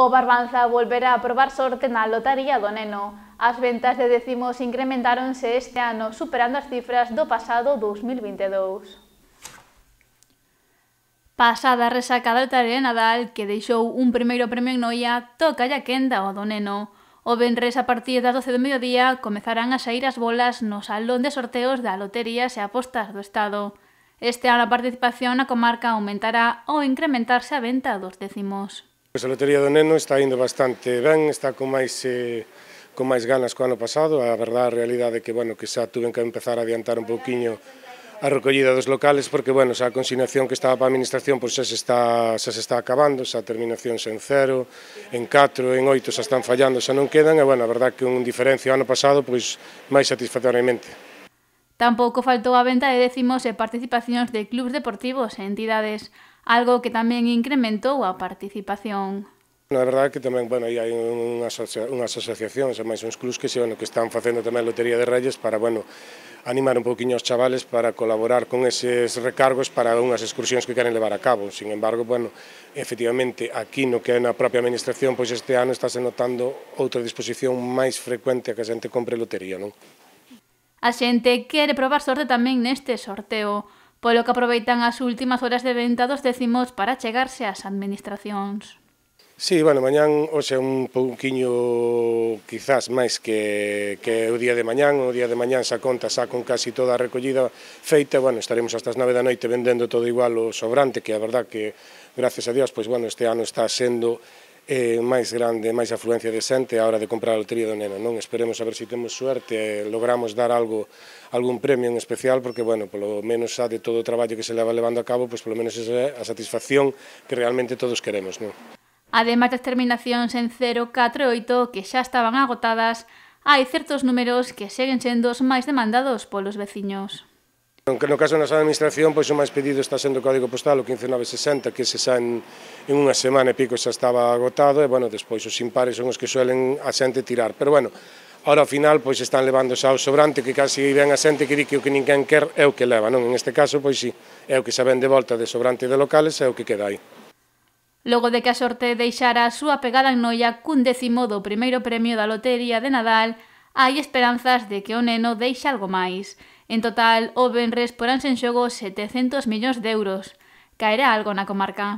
O Barbanza volverá a probar sorte na lotaría do Neno. As ventas de décimos incrementáronse este ano, superando as cifras do pasado 2022. Pasada a resacada de Nadal, que deixou un primeiro premio en Noia, toca a quenda ao do Neno. O Benres a partir das 12 do mediodía comezarán a sair as bolas no salón de sorteos da Loterías e Apostas do Estado. Este ano a participación na comarca aumentará ou incrementarse a venta dos décimos. Pois a Lotería do Neno está indo bastante ben, está con máis eh, con máis ganas co ano pasado, a verdade a realidade é que, bueno, que xa tuven que empezar a adiantar un pouquiño a recollida dos locales porque, bueno, xa a consignación que estaba para a administración pois xa se está, xa se está acabando, xa a terminación xa en cero, en 4, en 8 xa están fallando, xa non quedan e, bueno, a verdade que un diferencio ano pasado pois máis satisfactoriamente. Tampouco faltou a venta de décimos e participacións de clubs deportivos e entidades, algo que tamén incrementou a participación. Na verdade que tamén, bueno, hai unhas, unhas asociacións e máis uns clubs que, bueno, que están facendo tamén Lotería de Reyes para, bueno, animar un pouquiño os chavales para colaborar con eses recargos para unhas excursións que queren levar a cabo. Sin embargo, bueno, efectivamente, aquí no que é na propia administración, pois este ano estáse notando outra disposición máis frecuente a que a xente compre lotería, non? A xente quere probar sorte tamén neste sorteo, polo que aproveitan as últimas horas de venta dos décimos para chegarse ás administracións. Sí, bueno, mañán hoxe un pouquiño quizás máis que, que o día de mañán, o día de mañán xa conta xa con casi toda a recollida feita, bueno, estaremos hasta as 9 da noite vendendo todo igual o sobrante, que a verdad que gracias a Dios, pois bueno, este ano está sendo eh, máis grande, máis afluencia de xente a hora de comprar a lotería do neno, non? Esperemos a ver se si temos suerte e logramos dar algo, algún premio en especial, porque, bueno, polo menos xa de todo o traballo que se leva levando a cabo, pois polo menos esa é a satisfacción que realmente todos queremos, non? Ademais das terminacións en 0, 4 e 8 que xa estaban agotadas, hai certos números que seguen sendo os máis demandados polos veciños. No caso da nosa administración, pois o máis pedido está sendo o código postal o 15960, que se xa en, en unha semana e pico xa estaba agotado, e, bueno, despois os impares son os que suelen a xente tirar. Pero, bueno, ahora ao final pois están levando xa o sobrante, que casi ven a xente que di que o que ninguén quer é o que leva, non? En este caso, pois sí, é o que xa ven de volta de sobrante de locales, é o que queda aí. Logo de que a sorte deixara a súa pegada en noia cun décimo do primeiro premio da Lotería de Nadal, hai esperanzas de que o neno deixe algo máis. En total, o Benres poranse en xogo 700 millóns de euros. Caerá algo na comarca.